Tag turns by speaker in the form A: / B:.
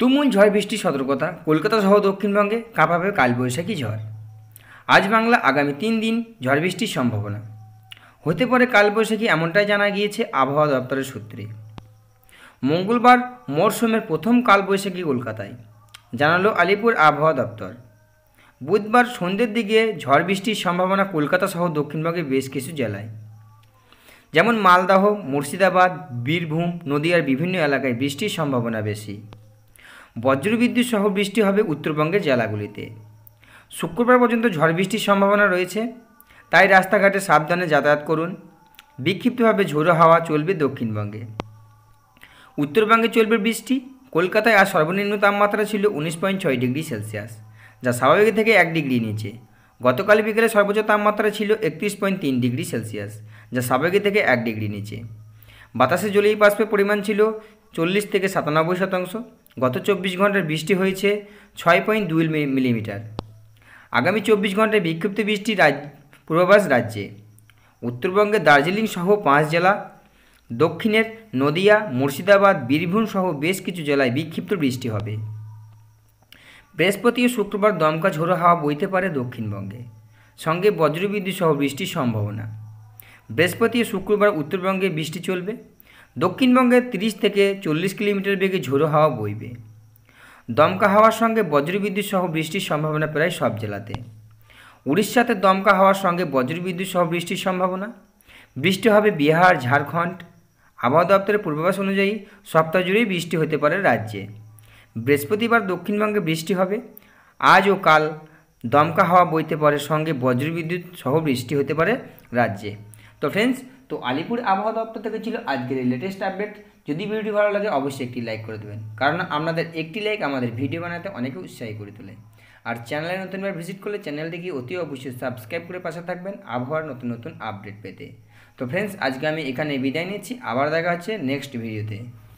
A: তুমুল ঝড় বৃষ্টি সতর্কতা কলকাতা সহ দক্ষিণবঙ্গে কাঁপাবে কালবৈশাখী ঝড় আজ বাংলা আগামী তিন দিন ঝড় বৃষ্টির সম্ভাবনা হতে পারে কালবৈশাখী এমনটাই জানা গিয়েছে আবহাওয়া দপ্তরের সূত্রে মঙ্গলবার মরশুমের প্রথম কালবৈশাখী কলকাতায় জানালো আলিপুর আবহাওয়া দপ্তর বুধবার সন্ধ্যের দিকে ঝড় বৃষ্টির সম্ভাবনা কলকাতা সহ দক্ষিণবঙ্গে বেশ কিছু জেলায় যেমন মালদাহ মুর্শিদাবাদ বীরভূম নদীয়ার বিভিন্ন এলাকায় বৃষ্টির সম্ভাবনা বেশি বজ্রবিদ্যুৎ সহ বৃষ্টি হবে উত্তরবঙ্গের জেলাগুলিতে শুক্রবার পর্যন্ত ঝড় বৃষ্টির সম্ভাবনা রয়েছে তাই রাস্তাঘাটে সাবধানে যাতায়াত করুন বিক্ষিপ্তভাবে ঝোড়ো হাওয়া চলবে দক্ষিণবঙ্গে উত্তরবঙ্গে চলবে বৃষ্টি কলকাতায় আজ সর্বনিম্ন তাপমাত্রা ছিল উনিশ পয়েন্ট ছয় ডিগ্রি সেলসিয়াস যা স্বাভাবিক থেকে এক ডিগ্রি নিচে গতকাল বিকেলে সর্বোচ্চ তাপমাত্রা ছিল একত্রিশ পয়েন্ট তিন ডিগ্রি সেলসিয়াস যা স্বাভাবিক থেকে এক ডিগ্রি নিচে বাতাসে জলীয় বাষ্পের পরিমাণ ছিল চল্লিশ থেকে সাতানব্বই শতাংশ গত চব্বিশ ঘন্টার বৃষ্টি হয়েছে ছয় পয়েন্ট দুই মিলিমিটার আগামী চব্বিশ ঘন্টায় বিক্ষিপ্ত বৃষ্টি রাজ পূর্বাভাস রাজ্যে উত্তরবঙ্গের দার্জিলিং সহ পাঁচ জেলা দক্ষিণের নদিয়া মুর্শিদাবাদ বীরভূম সহ বেশ কিছু জেলায় বিক্ষিপ্ত বৃষ্টি হবে বৃহস্পতি ও শুক্রবার দমকা ঝোড়ো হাওয়া বইতে পারে দক্ষিণবঙ্গে সঙ্গে বজ্রবিদ্যুৎ সহ বৃষ্টির সম্ভাবনা বৃহস্পতি ও শুক্রবার উত্তরবঙ্গে বৃষ্টি চলবে দক্ষিণবঙ্গে 30 থেকে চল্লিশ কিলোমিটার বেগে ঝোড়ো হাওয়া বইবে দমকা হাওয়ার সঙ্গে বজ্রবিদ্যুৎ সহ বৃষ্টির সম্ভাবনা প্রায় সব জেলাতে উড়িষ্যাতে দমকা হাওয়ার সঙ্গে বজ্রবিদ্যুৎ সহ বৃষ্টির সম্ভাবনা বৃষ্টি হবে বিহার ঝাড়খণ্ড আবহাওয়া দপ্তরের পূর্বাভাস অনুযায়ী সপ্তাহ জুড়েই বৃষ্টি হতে পারে রাজ্যে বৃহস্পতিবার দক্ষিণবঙ্গে বৃষ্টি হবে আজ ও কাল দমকা হাওয়া বইতে পারে সঙ্গে বজ্রবিদ্যুৎ সহ বৃষ্টি হতে পারে রাজ্যে তো ফ্রেন্ডস তো আলিপুর আবহাওয়া দপ্তর থেকে ছিল আজকের এই লেটেস্ট আপডেট যদি ভিডিওটি ভালো লাগে অবশ্যই একটি লাইক করে দেবেন কারণ আপনাদের একটি লাইক আমাদের ভিডিও বানাতে অনেকে উৎসাহী করে তোলে আর চ্যানেলে নতুনবার ভিজিট করলে চ্যানেলটিকে অতি অবশ্যই সাবস্ক্রাইব করে পাশে থাকবেন আবহাওয়ার নতুন নতুন আপডেট পেতে তো ফ্রেন্ডস আজকে আমি এখানে বিদায় নিচ্ছি আবার দেখা হচ্ছে নেক্সট ভিডিওতে